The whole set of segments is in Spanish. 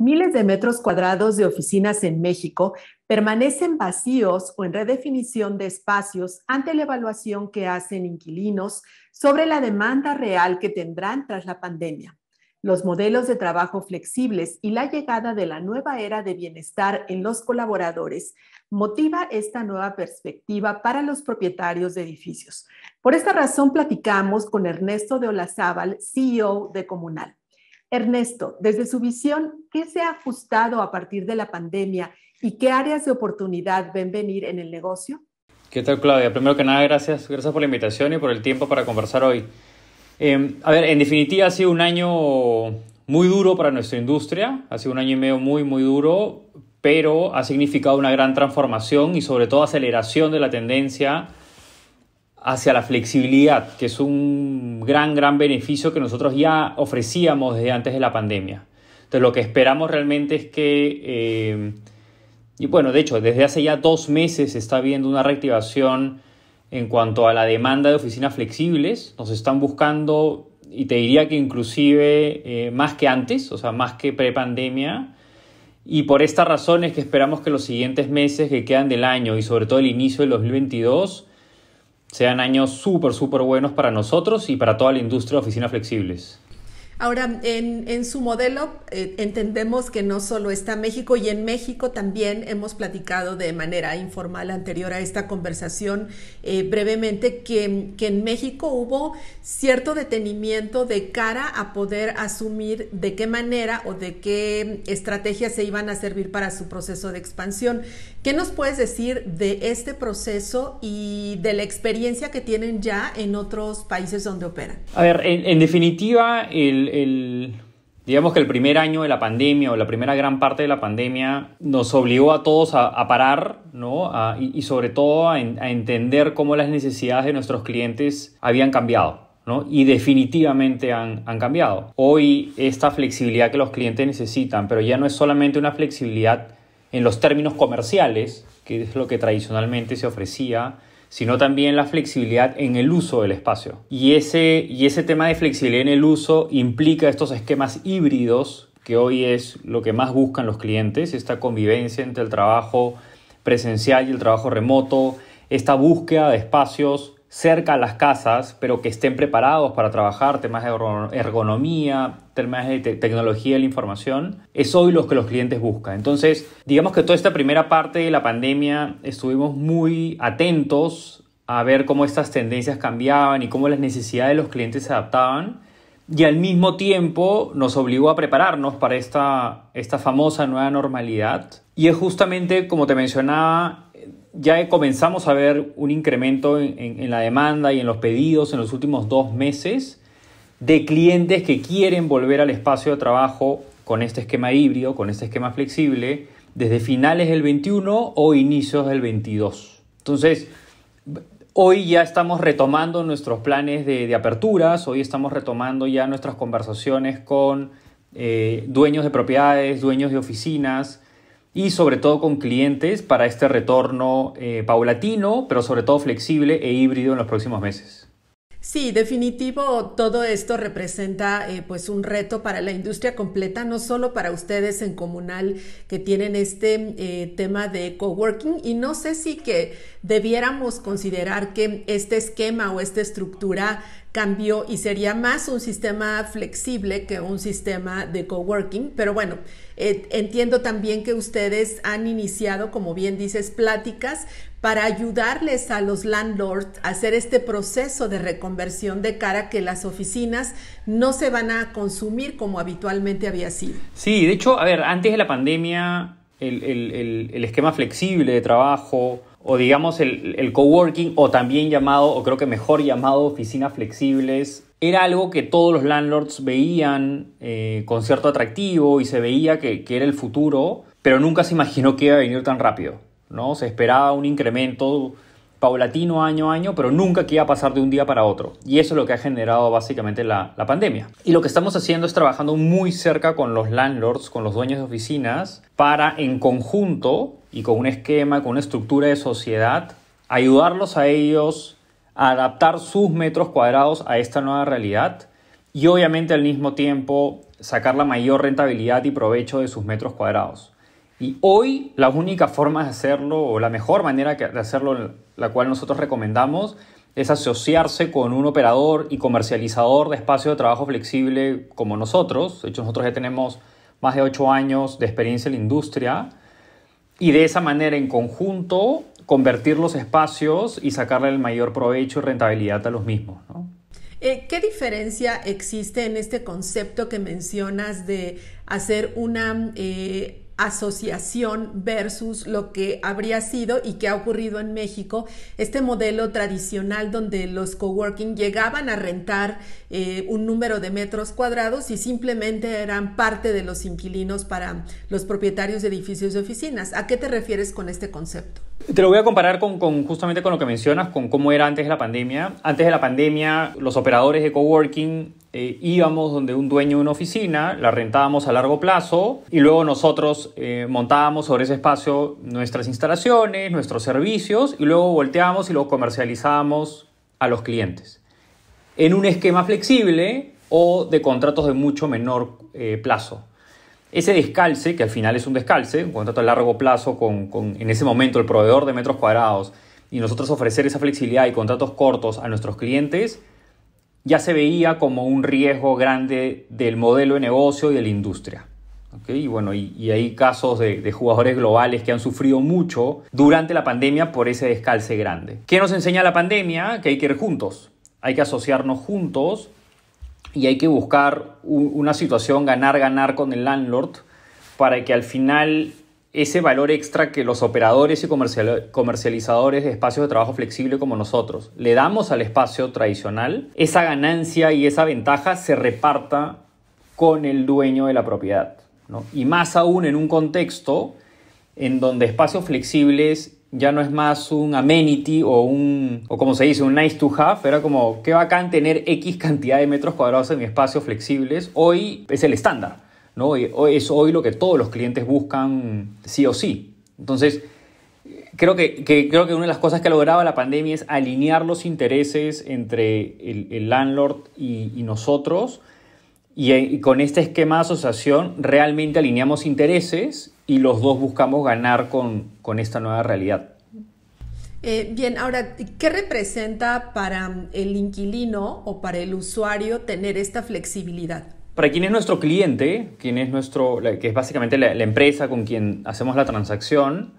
Miles de metros cuadrados de oficinas en México permanecen vacíos o en redefinición de espacios ante la evaluación que hacen inquilinos sobre la demanda real que tendrán tras la pandemia. Los modelos de trabajo flexibles y la llegada de la nueva era de bienestar en los colaboradores motiva esta nueva perspectiva para los propietarios de edificios. Por esta razón platicamos con Ernesto de Olazábal, CEO de Comunal. Ernesto, desde su visión, ¿qué se ha ajustado a partir de la pandemia y qué áreas de oportunidad ven venir en el negocio? ¿Qué tal, Claudia? Primero que nada, gracias, gracias por la invitación y por el tiempo para conversar hoy. Em, a ver, en definitiva ha sido un año muy duro para nuestra industria, ha sido un año y medio muy, muy duro, pero ha significado una gran transformación y sobre todo aceleración de la tendencia hacia la flexibilidad, que es un gran, gran beneficio que nosotros ya ofrecíamos desde antes de la pandemia. Entonces lo que esperamos realmente es que, eh, y bueno, de hecho, desde hace ya dos meses se está viendo una reactivación en cuanto a la demanda de oficinas flexibles. Nos están buscando, y te diría que inclusive eh, más que antes, o sea, más que pre pandemia y por esta razón es que esperamos que los siguientes meses que quedan del año y sobre todo el inicio del 2022 sean años súper, súper buenos para nosotros y para toda la industria de oficinas flexibles. Ahora, en, en su modelo eh, entendemos que no solo está México y en México también hemos platicado de manera informal anterior a esta conversación eh, brevemente que, en México hubo cierto detenimiento de cara a poder asumir de qué manera o de qué estrategias se iban a servir para su proceso de expansión. ¿Qué nos puedes decir de este proceso y de la experiencia que tienen ya en otros países donde operan? A ver, en definitiva, el, el, digamos que el primer año de la pandemia o la primera gran parte de la pandemia nos obligó a todos a, parar, y, sobre todo a, entender cómo las necesidades de nuestros clientes habían cambiado. Y definitivamente han, cambiado. Hoy esta flexibilidad que los clientes necesitan, pero ya no es solamente una flexibilidad en los términos comerciales, que es lo que tradicionalmente se ofrecía, sino también la flexibilidad en el uso del espacio. Y ese, y ese tema de flexibilidad en el uso implica estos esquemas híbridos, que hoy es lo que más buscan los clientes, esta convivencia entre el trabajo presencial y el trabajo remoto, esta búsqueda de espacios cerca a las casas, pero que estén preparados para trabajar temas de ergonomía, temas de tecnología de la información, es hoy lo que los clientes buscan. Entonces, digamos que toda esta primera parte de la pandemia estuvimos muy atentos a ver cómo estas tendencias cambiaban y cómo las necesidades de los clientes se adaptaban. Y al mismo tiempo nos obligó a prepararnos para esta, esta famosa nueva normalidad. Y es justamente, como te mencionaba, ya comenzamos a ver un incremento en, la demanda y en los pedidos en los últimos dos meses de clientes que quieren volver al espacio de trabajo con este esquema híbrido, con este esquema flexible, desde finales del 21 o inicios del 22. Entonces, hoy ya estamos retomando nuestros planes de, aperturas, hoy estamos retomando ya nuestras conversaciones con eh, dueños de propiedades, dueños de oficinas, y sobre todo con clientes para este retorno eh, paulatino, pero sobre todo flexible e híbrido en los próximos meses. Sí, definitivo, todo esto representa eh, pues un reto para la industria completa, no solo para ustedes en comunal que tienen este eh, tema de coworking y no sé si que debiéramos considerar que este esquema o esta estructura cambió y sería más un sistema flexible que un sistema de coworking, pero bueno. Eh, entiendo también que ustedes han iniciado, como bien dices, pláticas para ayudarles a los landlords a hacer este proceso de reconversión de cara a que las oficinas no se van a consumir como habitualmente había sido. Sí, de hecho, a ver, antes de la pandemia, el, el esquema flexible de trabajo o digamos el, coworking o también llamado, o creo que mejor llamado oficinas flexibles, era algo que todos los landlords veían eh, con cierto atractivo y se veía que, era el futuro, pero nunca se imaginó que iba a venir tan rápido. ¿no? Se esperaba un incremento paulatino año a año, pero nunca que iba a pasar de un día para otro. Y eso es lo que ha generado básicamente la, la pandemia. Y lo que estamos haciendo es trabajando muy cerca con los landlords, con los dueños de oficinas, para en conjunto y con un esquema, con una estructura de sociedad, ayudarlos a ellos adaptar sus metros cuadrados a esta nueva realidad y obviamente al mismo tiempo sacar la mayor rentabilidad y provecho de sus metros cuadrados. Y hoy la única forma de hacerlo, o la mejor manera de hacerlo, la cual nosotros recomendamos, es asociarse con un operador y comercializador de espacio de trabajo flexible como nosotros. De hecho, nosotros ya tenemos más de ocho años de experiencia en la industria. Y de esa manera, en conjunto, convertir los espacios y sacarle el mayor provecho y rentabilidad a los mismos. Eh, ¿Qué diferencia existe en este concepto que mencionas de hacer una eh, asociación versus lo que habría sido y que ha ocurrido en México, este modelo tradicional donde los coworking llegaban a rentar eh, un número de metros cuadrados y simplemente eran parte de los inquilinos para los propietarios de edificios de oficinas. ¿A qué te refieres con este concepto? Te lo voy a comparar con, con, justamente con lo que mencionas, con cómo era antes de la pandemia. Antes de la pandemia, los operadores de coworking eh, íbamos donde un dueño de una oficina, la rentábamos a largo plazo y luego nosotros eh, montábamos sobre ese espacio nuestras instalaciones, nuestros servicios y luego volteábamos y lo comercializábamos a los clientes. En un esquema flexible o de contratos de mucho menor eh, plazo. Ese descalce, que al final es un descalce, un contrato a largo plazo con, con, en ese momento el proveedor de metros cuadrados y nosotros ofrecer esa flexibilidad y contratos cortos a nuestros clientes, ya se veía como un riesgo grande del modelo de negocio y de la industria. Y bueno, y, hay casos de, jugadores globales que han sufrido mucho durante la pandemia por ese descalce grande. ¿Qué nos enseña la pandemia? Que hay que ir juntos, hay que asociarnos juntos y hay que buscar una situación ganar-ganar con el landlord para que al final ese valor extra que los operadores y comercializadores de espacios de trabajo flexible como nosotros le damos al espacio tradicional, esa ganancia y esa ventaja se reparta con el dueño de la propiedad. ¿no? Y más aún en un contexto en donde espacios flexibles ya no es más un amenity o un, o como se dice, un nice to have, era como, qué bacán tener X cantidad de metros cuadrados en espacios flexibles, hoy es el estándar. Es hoy lo que todos los clientes buscan sí o sí. Entonces, creo que, creo que una de las cosas que ha logrado la pandemia es alinear los intereses entre el, landlord y, nosotros. Eh, y, con este esquema de asociación realmente alineamos intereses y los dos buscamos ganar con, esta nueva realidad. Eh, bien, ahora, ¿qué representa para el inquilino o para el usuario tener esta flexibilidad? Para quien es nuestro cliente, quien es nuestro, que es básicamente la, empresa con quien hacemos la transacción,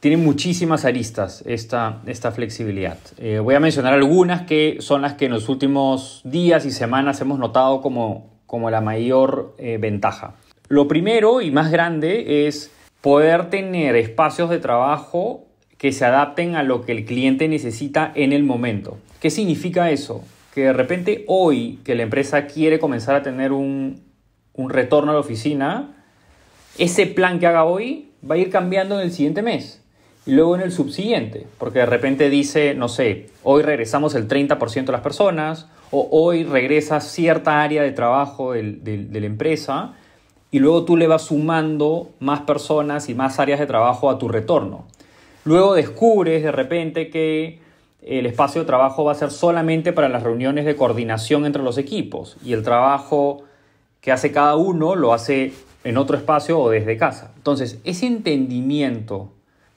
tiene muchísimas aristas esta, flexibilidad. Eh, voy a mencionar algunas que son las que en los últimos días y semanas hemos notado como, la mayor eh, ventaja. Lo primero y más grande es poder tener espacios de trabajo que se adapten a lo que el cliente necesita en el momento. ¿Qué significa eso? que de repente hoy que la empresa quiere comenzar a tener un, retorno a la oficina, ese plan que haga hoy va a ir cambiando en el siguiente mes y luego en el subsiguiente, porque de repente dice, no sé, hoy regresamos el 30% de las personas o hoy regresa cierta área de trabajo de la empresa y luego tú le vas sumando más personas y más áreas de trabajo a tu retorno. Luego descubres de repente que el espacio de trabajo va a ser solamente para las reuniones de coordinación entre los equipos y el trabajo que hace cada uno lo hace en otro espacio o desde casa. Entonces, ese entendimiento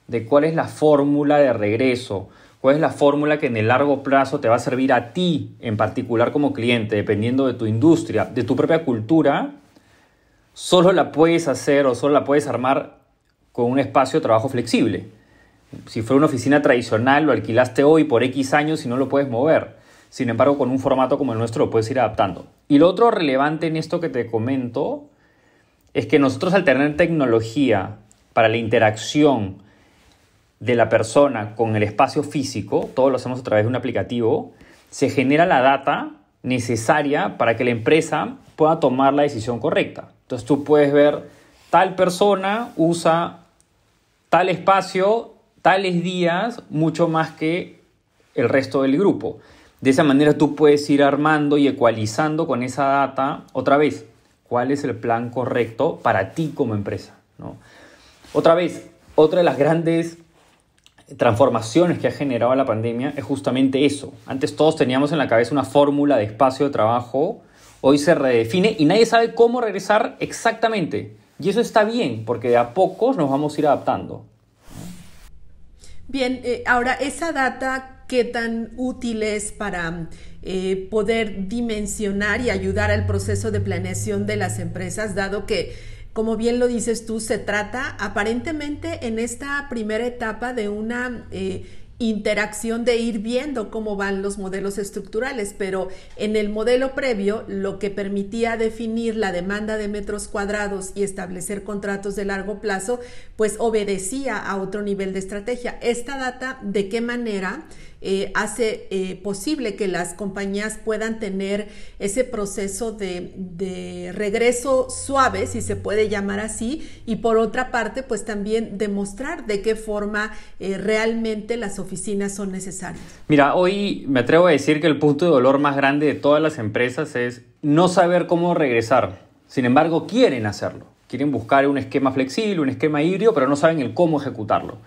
de cuál es la fórmula de regreso, cuál es la fórmula que en el largo plazo te va a servir a ti en particular como cliente, dependiendo de tu industria, de tu propia cultura, solo la puedes hacer o solo la puedes armar con un espacio de trabajo flexible. Si fuera una oficina tradicional, lo alquilaste hoy por X años y no lo puedes mover. Sin embargo, con un formato como el nuestro lo puedes ir adaptando. Y lo otro relevante en esto que te comento es que nosotros al tener tecnología para la interacción de la persona con el espacio físico, todo lo hacemos a través de un aplicativo, se genera la data necesaria para que la empresa pueda tomar la decisión correcta. Entonces tú puedes ver, tal persona usa tal espacio tales días mucho más que el resto del grupo. De esa manera tú puedes ir armando y ecualizando con esa data otra vez cuál es el plan correcto para ti como empresa. ¿no? Otra vez, otra de las grandes transformaciones que ha generado la pandemia es justamente eso. Antes todos teníamos en la cabeza una fórmula de espacio de trabajo, hoy se redefine y nadie sabe cómo regresar exactamente. Y eso está bien, porque de a pocos nos vamos a ir adaptando. Bien, eh, ahora esa data, ¿qué tan útil es para eh, poder dimensionar y ayudar al proceso de planeación de las empresas, dado que, como bien lo dices tú, se trata aparentemente en esta primera etapa de una... Eh, interacción de ir viendo cómo van los modelos estructurales, pero en el modelo previo lo que permitía definir la demanda de metros cuadrados y establecer contratos de largo plazo, pues obedecía a otro nivel de estrategia. Esta data, ¿de qué manera? Eh, hace eh, posible que las compañías puedan tener ese proceso de, regreso suave, si se puede llamar así, y por otra parte, pues también demostrar de qué forma eh, realmente las oficinas son necesarias. Mira, hoy me atrevo a decir que el punto de dolor más grande de todas las empresas es no saber cómo regresar. Sin embargo, quieren hacerlo. Quieren buscar un esquema flexible, un esquema híbrido, pero no saben el cómo ejecutarlo.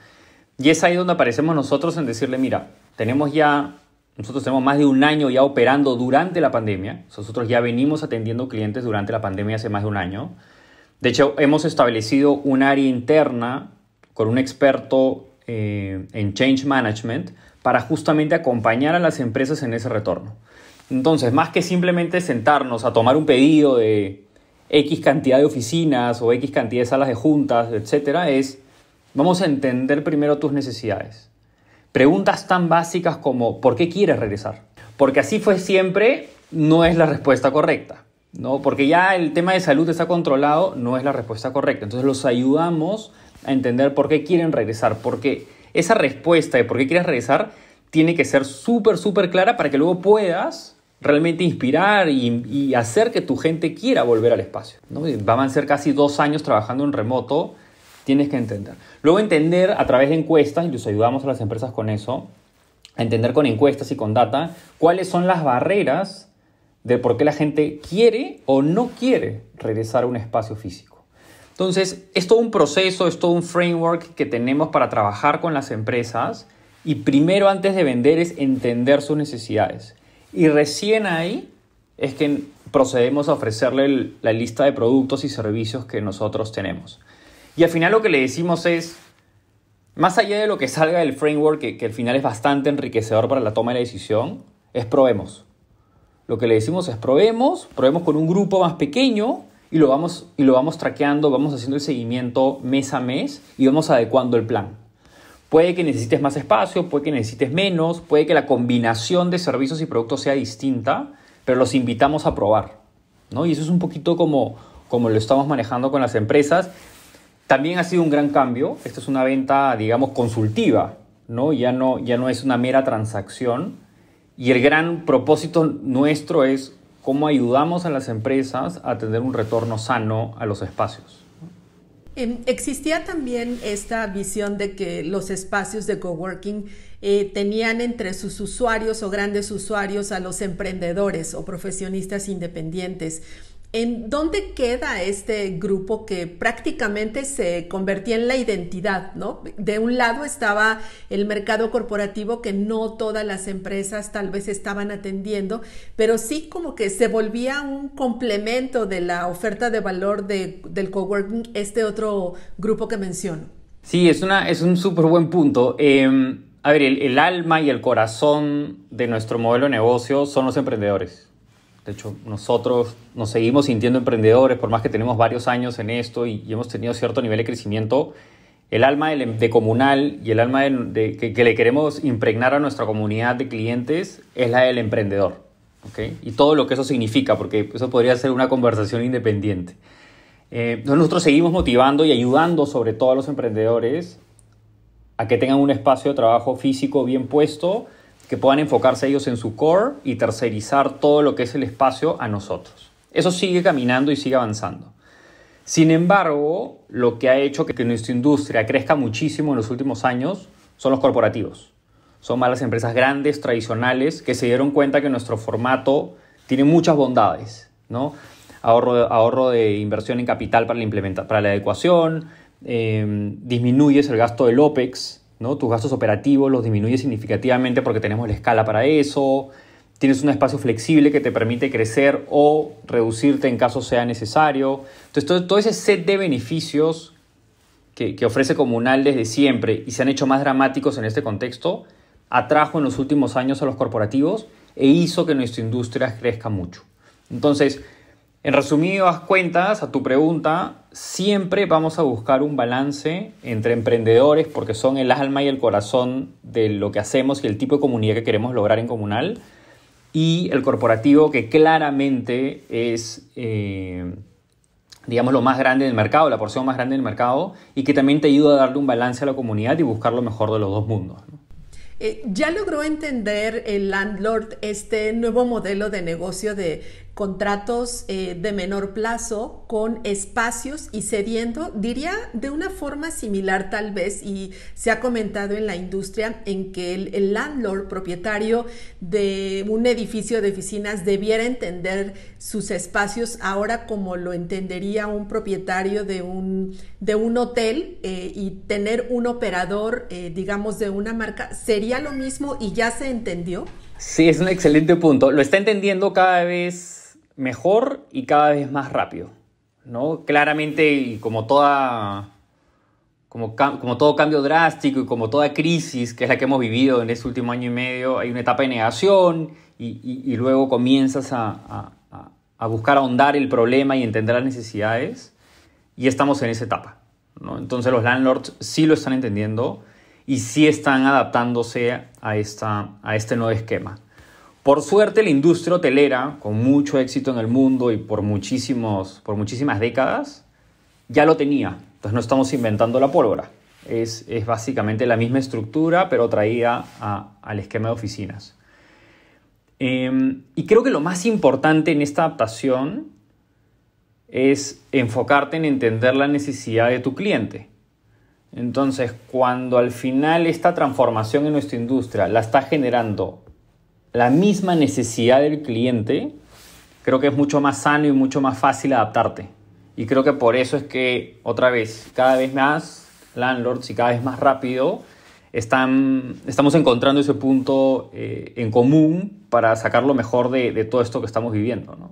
Y es ahí donde aparecemos nosotros en decirle, mira, tenemos ya, nosotros tenemos más de un año ya operando durante la pandemia. Nosotros ya venimos atendiendo clientes durante la pandemia hace más de un año. De hecho, hemos establecido un área interna con un experto eh, en Change Management para justamente acompañar a las empresas en ese retorno. Entonces, más que simplemente sentarnos a tomar un pedido de X cantidad de oficinas o X cantidad de salas de juntas, etcétera, es vamos a entender primero tus necesidades. Preguntas tan básicas como ¿por qué quieres regresar? Porque así fue siempre, no es la respuesta correcta. ¿no? Porque ya el tema de salud está controlado, no es la respuesta correcta. Entonces los ayudamos a entender por qué quieren regresar, porque esa respuesta de por qué quieres regresar tiene que ser súper, súper clara para que luego puedas realmente inspirar y, hacer que tu gente quiera volver al espacio. ¿no? Van a ser casi dos años trabajando en remoto tienes que entender. Luego entender a través de encuestas, y les ayudamos a las empresas con eso, a entender con encuestas y con data cuáles son las barreras de por qué la gente quiere o no quiere regresar a un espacio físico. Entonces, es todo un proceso, es todo un framework que tenemos para trabajar con las empresas y primero antes de vender es entender sus necesidades. Y recién ahí es que procedemos a ofrecerle la lista de productos y servicios que nosotros tenemos. Y al final lo que le decimos es, más allá de lo que salga del framework, que, que al final es bastante enriquecedor para la toma de la decisión, es probemos. Lo que le decimos es probemos, probemos con un grupo más pequeño y lo vamos, y lo vamos traqueando, vamos haciendo el seguimiento mes a mes y vamos adecuando el plan. Puede que necesites más espacio, puede que necesites menos, puede que la combinación de servicios y productos sea distinta, pero los invitamos a probar. ¿no? Y eso es un poquito como, como lo estamos manejando con las empresas. También ha sido un gran cambio. Esta es una venta, digamos, consultiva, ¿no? Ya no, ya no es una mera transacción. Y el gran propósito nuestro es cómo ayudamos a las empresas a tener un retorno sano a los espacios. Em, existía también esta visión de que los espacios de coworking eh, tenían entre sus usuarios o grandes usuarios a los emprendedores o profesionistas independientes. ¿En dónde queda este grupo que prácticamente se convertía en la identidad, ¿no? De un lado estaba el mercado corporativo que no todas las empresas tal vez estaban atendiendo, pero sí como que se volvía un complemento de la oferta de valor del coworking, este otro grupo que menciono. Sí, es, una, es un súper buen punto. Em, a ver, el, el alma y el corazón de nuestro modelo de negocio son los emprendedores. De hecho, nosotros nos seguimos sintiendo emprendedores, por más que tenemos varios años en esto y, hemos tenido cierto nivel de crecimiento, el alma em, de, comunal y el alma que, le queremos impregnar a nuestra comunidad de clientes es la del emprendedor. Y todo lo que eso significa, porque eso podría ser una conversación independiente. Eh, nosotros seguimos motivando y ayudando sobre todo a los emprendedores a que tengan un espacio de trabajo físico bien puesto que puedan enfocarse ellos en su core y tercerizar todo lo que es el espacio a nosotros. Eso sigue caminando y sigue avanzando. Sin embargo, lo que ha hecho que nuestra industria crezca muchísimo en los últimos años son los corporativos. Son malas empresas grandes, tradicionales, que se dieron cuenta que nuestro formato tiene muchas bondades, ¿no? Ahorro, de inversión en capital para la, para la adecuación, eh, disminuyes el gasto del OPEX, ¿no? Tus gastos operativos los disminuye significativamente porque tenemos la escala para eso. Tienes un espacio flexible que te permite crecer o reducirte en caso sea necesario. Entonces, todo, todo ese set de beneficios que, que, ofrece Comunal desde siempre y se han hecho más dramáticos en este contexto, atrajo en los últimos años a los corporativos e hizo que nuestra industria crezca mucho. Entonces, en resumidas cuentas, a tu pregunta, siempre vamos a buscar un balance entre emprendedores porque son el alma y el corazón de lo que hacemos y el tipo de comunidad que queremos lograr en comunal y el corporativo que claramente es, eh, digamos, lo más grande del mercado, la porción más grande del mercado y que también te ayuda a darle un balance a la comunidad y buscar lo mejor de los dos mundos. Eh, ya logró entender el landlord este nuevo modelo de negocio de contratos eh, de menor plazo con espacios y cediendo, diría de una forma similar tal vez, y se ha comentado en la industria en que el, landlord propietario de un edificio de oficinas debiera entender sus espacios ahora como lo entendería un propietario de un, de un hotel eh, y tener un operador, eh, digamos, de una marca, ¿sería lo mismo y ya se entendió? Sí, es un excelente punto. Lo está entendiendo cada vez mejor y cada vez más rápido. ¿no? Claramente, y como toda. Como, todo cambio drástico y como toda crisis, que es la que hemos vivido en este último año y medio, hay una etapa de negación y, luego comienzas a, buscar ahondar el problema y entender las necesidades. Y estamos en esa etapa. Entonces los landlords sí lo están entendiendo y sí están adaptándose a, a este nuevo esquema. Por suerte, la industria hotelera, con mucho éxito en el mundo y por, muchísimos, por muchísimas décadas, ya lo tenía. Entonces no estamos inventando la pólvora. Es, es básicamente la misma estructura, pero traída al esquema de oficinas. Em, y creo que lo más importante en esta adaptación es enfocarte en entender la necesidad de tu cliente. Entonces, cuando al final esta transformación en nuestra industria la está generando la misma necesidad del cliente, creo que es mucho más sano y mucho más fácil adaptarte. Y creo que por eso es que, otra vez, cada vez más landlords y cada vez más rápido están, estamos encontrando ese punto eh, en común para sacar lo mejor de, todo esto que estamos viviendo.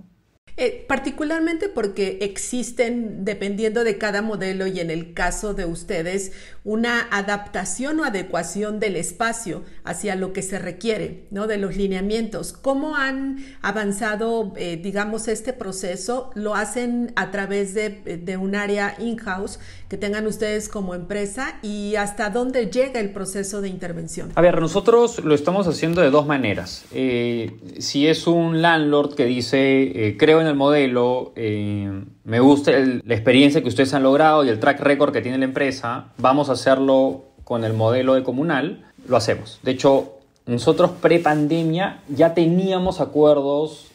Eh, particularmente porque existen, dependiendo de cada modelo y en el caso de ustedes, una adaptación o adecuación del espacio hacia lo que se requiere, ¿no? De los lineamientos. ¿Cómo han avanzado, eh, digamos, este proceso? ¿Lo hacen a través eh, de, un área in-house que tengan ustedes como empresa? ¿Y hasta dónde llega el proceso de intervención? A ver, nosotros lo estamos haciendo de dos maneras. si es un landlord que dice, creo el modelo, eh, me gusta la experiencia que ustedes han logrado y el track record que tiene la empresa, vamos a hacerlo con el modelo de comunal, lo hacemos. De hecho, nosotros pre-pandemia ya teníamos acuerdos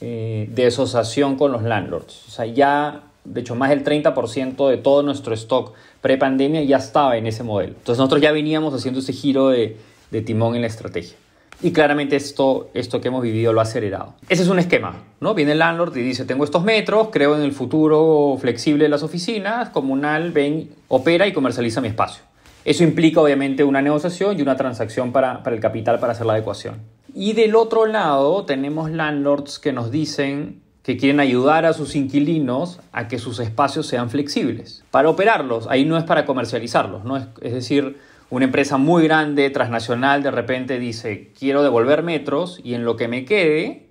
eh, de asociación con los landlords. O sea, ya, de hecho, más del 30% de todo nuestro stock pre-pandemia ya estaba en ese modelo. Entonces nosotros ya veníamos haciendo ese giro de timón en la estrategia. Y claramente esto, esto que hemos vivido lo ha acelerado. Ese es un esquema, ¿no? Viene el landlord y dice, tengo estos metros, creo en el futuro flexible de las oficinas, comunal, ven, opera y comercializa mi espacio. Eso implica obviamente una negociación y una transacción para, para el capital para hacer la adecuación. Y del otro lado tenemos landlords que nos dicen que quieren ayudar a sus inquilinos a que sus espacios sean flexibles. Para operarlos, ahí no es para comercializarlos, ¿no? es, es decir, una empresa muy grande, transnacional, de repente dice, quiero devolver metros y en lo que me quede,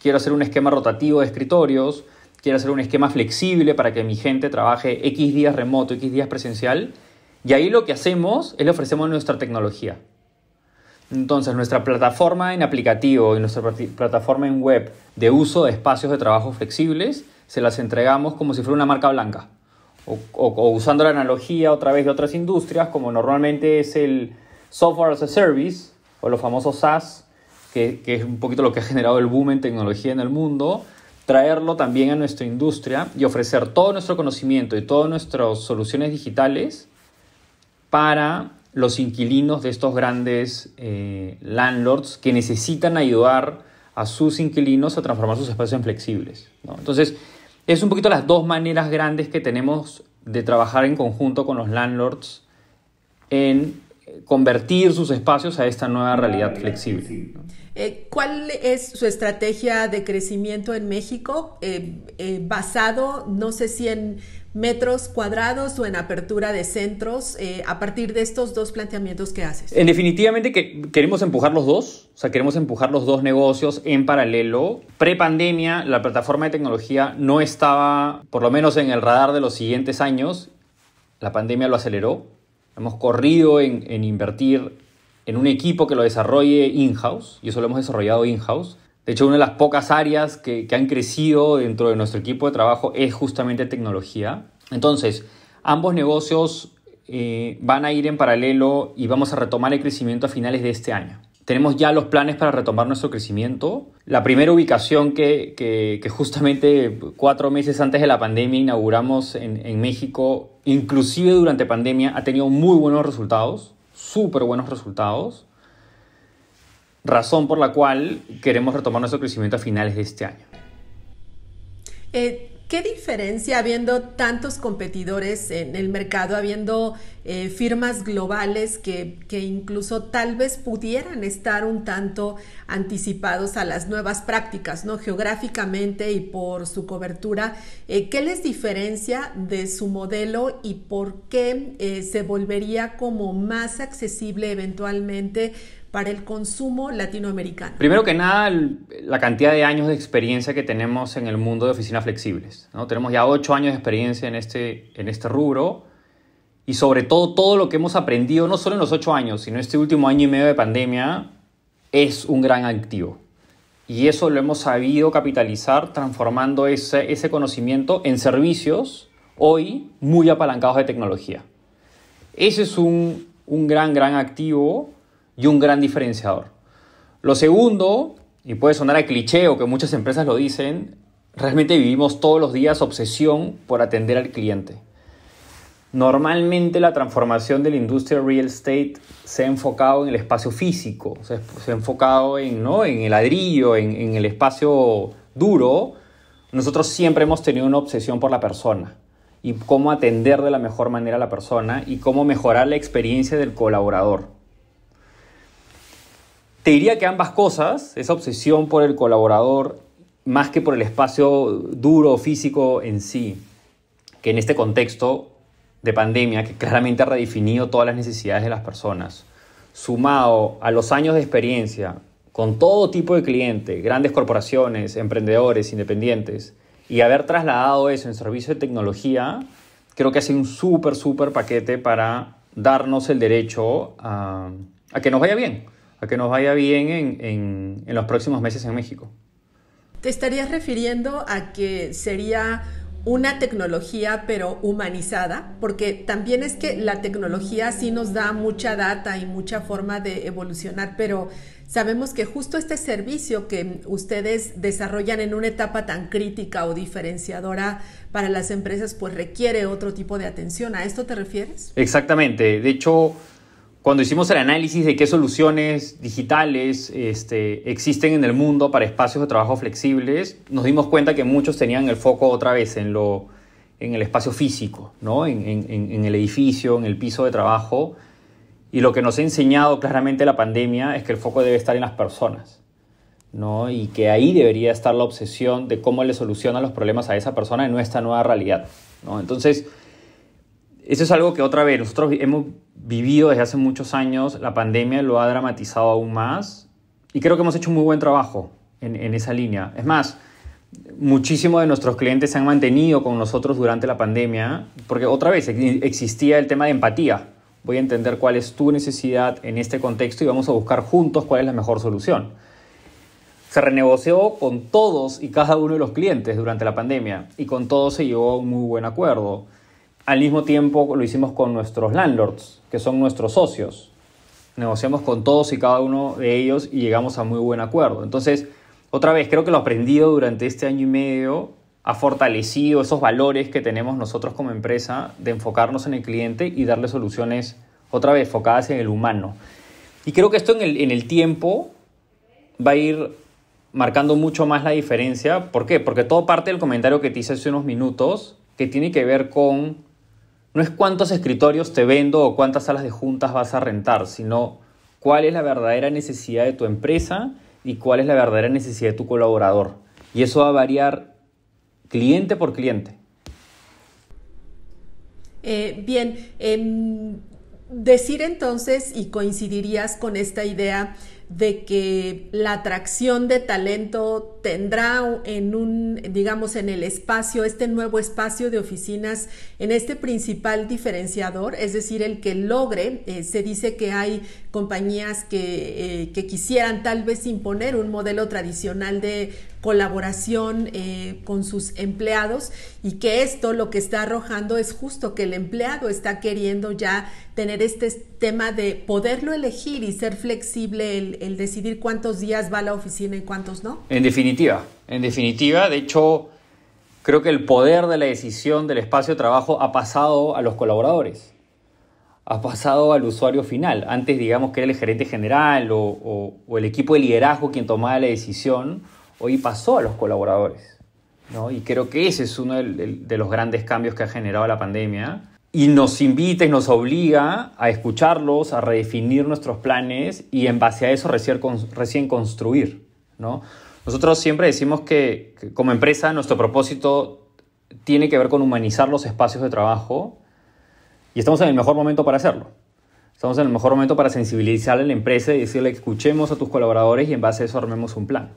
quiero hacer un esquema rotativo de escritorios, quiero hacer un esquema flexible para que mi gente trabaje X días remoto, X días presencial. Y ahí lo que hacemos es le ofrecemos nuestra tecnología. Entonces, nuestra plataforma en aplicativo y nuestra plataforma en web de uso de espacios de trabajo flexibles, se las entregamos como si fuera una marca blanca o, usando la analogía otra vez de otras industrias, como normalmente es el software as a service o los famosos SaaS, que, es un poquito lo que ha generado el boom en tecnología en el mundo, traerlo también a nuestra industria y ofrecer todo nuestro conocimiento y todas nuestras soluciones digitales para los inquilinos de estos grandes eh, landlords que necesitan ayudar a sus inquilinos a transformar sus espacios en flexibles. Entonces, es un poquito las dos maneras grandes que tenemos de trabajar en conjunto con los landlords en convertir sus espacios a esta nueva realidad flexible. Eh, ¿Cuál es su estrategia de crecimiento en México eh, eh, basado, no sé si en metros cuadrados o en apertura de centros eh, a partir de estos dos planteamientos que haces? En definitivamente que queremos empujar los dos, o sea, queremos empujar los dos negocios en paralelo. Pre-pandemia, la plataforma de tecnología no estaba, por lo menos en el radar de los siguientes años. La pandemia lo aceleró. Hemos corrido en invertir en un equipo que lo desarrolle in-house, y eso lo hemos desarrollado in-house. De hecho, una de las pocas áreas que, han crecido dentro de nuestro equipo de trabajo es justamente tecnología. Entonces, ambos negocios eh, van a ir en paralelo y vamos a retomar el crecimiento a finales de este año. Tenemos ya los planes para retomar nuestro crecimiento. La primera ubicación que, justamente cuatro meses antes de la pandemia inauguramos en, en México, inclusive durante pandemia, ha tenido muy buenos resultados, súper buenos resultados razón por la cual queremos retomar nuestro crecimiento a finales de este año. Eh, ¿Qué diferencia habiendo tantos competidores en el mercado, habiendo eh, firmas globales que, incluso tal vez pudieran estar un tanto anticipados a las nuevas prácticas, ¿no? Geográficamente y por su cobertura, eh, ¿qué les diferencia de su modelo y por qué se volvería como más accesible eventualmente para el consumo latinoamericano? Primero que nada, la cantidad de años de experiencia que tenemos en el mundo de oficinas flexibles. ¿no? Tenemos ya ocho años de experiencia en este, en este rubro y sobre todo todo lo que hemos aprendido, no solo en los ocho años, sino este último año y medio de pandemia, es un gran activo. Y eso lo hemos sabido capitalizar transformando ese, ese conocimiento en servicios hoy muy apalancados de tecnología. Ese es un, un gran, gran activo y un gran diferenciador. Lo segundo, y puede sonar a cliché o que muchas empresas lo dicen, realmente vivimos todos los días obsesión por atender al cliente. Normalmente la transformación de la industria real estate se ha enfocado en el espacio físico, se, ha enfocado en, ¿no? en el ladrillo, en el espacio duro. Nosotros siempre hemos tenido una obsesión por la persona y cómo atender de la mejor manera a la persona y cómo mejorar la experiencia del colaborador. Te diría que ambas cosas, esa obsesión por el colaborador más que por el espacio duro físico en sí, que en este contexto de pandemia que claramente ha redefinido todas las necesidades de las personas, sumado a los años de experiencia con todo tipo de clientes, grandes corporaciones, emprendedores, independientes, y haber trasladado eso en servicio de tecnología, creo que hace un súper, súper paquete para darnos el derecho a que nos vaya bien a que nos vaya bien en, los próximos meses en México. ¿Te estarías refiriendo a que sería una tecnología pero humanizada? Porque también es que la tecnología sí nos da mucha data y mucha forma de evolucionar, pero sabemos que justo este servicio que ustedes desarrollan en una etapa tan crítica o diferenciadora para las empresas pues requiere otro tipo de atención. ¿A esto te refieres? Exactamente. De hecho, cuando hicimos el análisis de qué soluciones digitales este, existen en el mundo para espacios de trabajo flexibles, nos dimos cuenta que muchos tenían el foco otra vez en, lo, en el espacio físico, ¿no? en, en, en el edificio, en el piso de trabajo. Y lo que nos ha enseñado claramente la pandemia es que el foco debe estar en las personas. ¿no? Y que ahí debería estar la obsesión de cómo le solucionan los problemas a esa persona en nuestra nueva realidad, ¿no? Entonces, eso es algo que otra vez nosotros hemos vivido desde hace muchos años, la pandemia lo ha dramatizado aún más y creo que hemos hecho muy buen trabajo en, esa línea. Es más, muchísimos de nuestros clientes se han mantenido con nosotros durante la pandemia porque otra vez existía el tema de empatía. Voy a entender cuál es tu necesidad en este contexto y vamos a buscar juntos cuál es la mejor solución. Se renegoció con todos y cada uno de los clientes durante la pandemia y con todos se llegó a un muy buen acuerdo. Al mismo tiempo lo hicimos con nuestros landlords, que son nuestros socios. Negociamos con todos y cada uno de ellos y llegamos a muy buen acuerdo. Entonces, otra vez, creo que lo aprendido durante este año y medio ha fortalecido esos valores que tenemos nosotros como empresa de enfocarnos en el cliente y darle soluciones, otra vez, enfocadas en el humano. Y creo que esto en el, en el tiempo va a ir marcando mucho más la diferencia. ¿Por qué? Porque todo parte del comentario que te hice hace unos minutos, que tiene que ver con no es cuántos escritorios te vendo o cuántas salas de juntas vas a rentar, sino cuál es la verdadera necesidad de tu empresa y cuál es la verdadera necesidad de tu colaborador. Y eso va a variar cliente por cliente. Eh, bien, em, decir entonces, y coincidirías con esta idea de que la atracción de talento tendrá en un, digamos, en el espacio, este nuevo espacio de oficinas, en este principal diferenciador, es decir, el que logre, eh, se dice que hay compañías eh, que, quisieran tal vez imponer un modelo tradicional de colaboración eh, con sus empleados y que esto lo que está arrojando es justo que el empleado está queriendo ya tener este tema de poderlo elegir y ser flexible el, el decidir cuántos días va a la oficina y cuántos no. En definitiva, en definitiva, de hecho, creo que el poder de la decisión del espacio de trabajo ha pasado a los colaboradores ha pasado al usuario final. Antes digamos que era el gerente general o, el equipo de liderazgo quien tomaba la decisión, hoy pasó a los colaboradores. ¿no? Y creo que ese es uno de, los grandes cambios que ha generado la pandemia. Y nos invita y nos obliga a escucharlos, a redefinir nuestros planes y en base a eso recién, construir. ¿no? Nosotros siempre decimos que como empresa nuestro propósito tiene que ver con humanizar los espacios de trabajo y estamos en el mejor momento para hacerlo. Estamos en el mejor momento para sensibilizar a la empresa y decirle, escuchemos a tus colaboradores y en base a eso armemos un plan.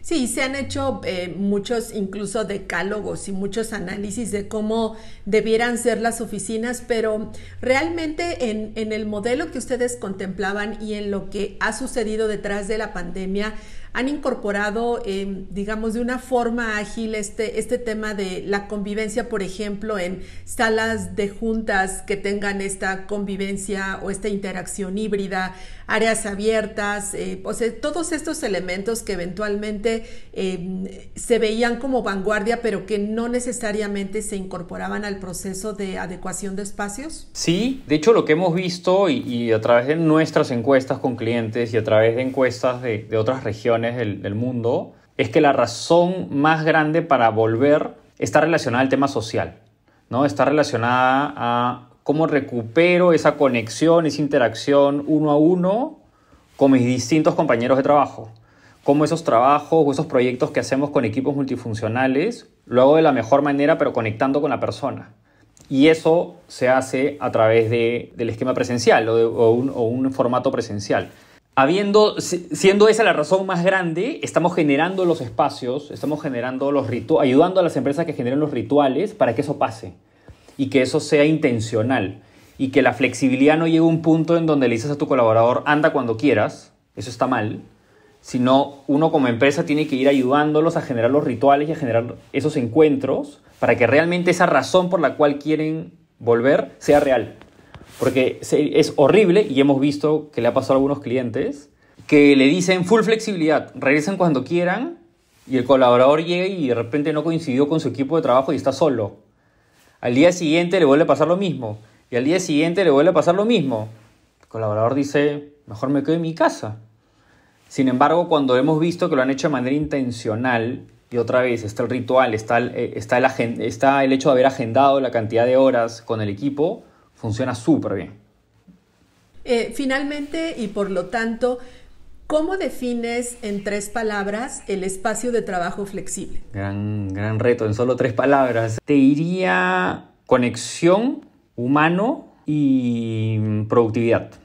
Sí, se han hecho eh, muchos incluso decálogos y muchos análisis de cómo debieran ser las oficinas, pero realmente en el modelo que ustedes contemplaban y en lo que ha sucedido detrás de la pandemia, han incorporado, eh, digamos, de una forma ágil este, este tema de la convivencia, por ejemplo, en salas de juntas que tengan esta convivencia o esta interacción híbrida, áreas abiertas, eh, o sea, todos estos elementos que eventualmente eh, se veían como vanguardia, pero que no necesariamente se incorporaban al proceso de adecuación de espacios? Sí, de hecho lo que hemos visto y, a través de nuestras encuestas con clientes y a través de encuestas de otras regiones, del, mundo, es que la razón más grande para volver está relacionada al tema social, ¿no? Está relacionada a cómo recupero esa conexión, esa interacción uno a uno con mis distintos compañeros de trabajo. Cómo esos trabajos o esos proyectos que hacemos con equipos multifuncionales lo hago de la mejor manera, pero conectando con la persona. Y eso se hace a través del esquema presencial o un formato presencial. Habiendo, siendo esa la razón más grande, estamos generando los espacios, estamos generando los ayudando a las empresas que generen los rituales para que eso pase y que eso sea intencional y que la flexibilidad no llegue a un punto en donde le dices a tu colaborador anda cuando quieras, eso está mal, sino uno como empresa tiene que ir ayudándolos a generar los rituales y a generar esos encuentros para que realmente esa razón por la cual quieren volver sea real. Porque es horrible y hemos visto que le ha pasado a algunos clientes que le dicen full flexibilidad, regresan cuando quieran y el colaborador llega y de repente no coincidió con su equipo de trabajo y está solo. Al día siguiente le vuelve a pasar lo mismo y al día siguiente le vuelve a pasar lo mismo. El colaborador dice, mejor me quedo en mi casa. Sin embargo, cuando hemos visto que lo han hecho de manera intencional, y otra vez está el ritual, está eh, está el hecho de haber agendado la cantidad de horas con el equipo, funciona súper bien. Eh, finalmente, y por lo tanto, ¿cómo defines en tres palabras el espacio de trabajo flexible? Gran, gran reto, en solo tres palabras. Te diría conexión, humano y productividad.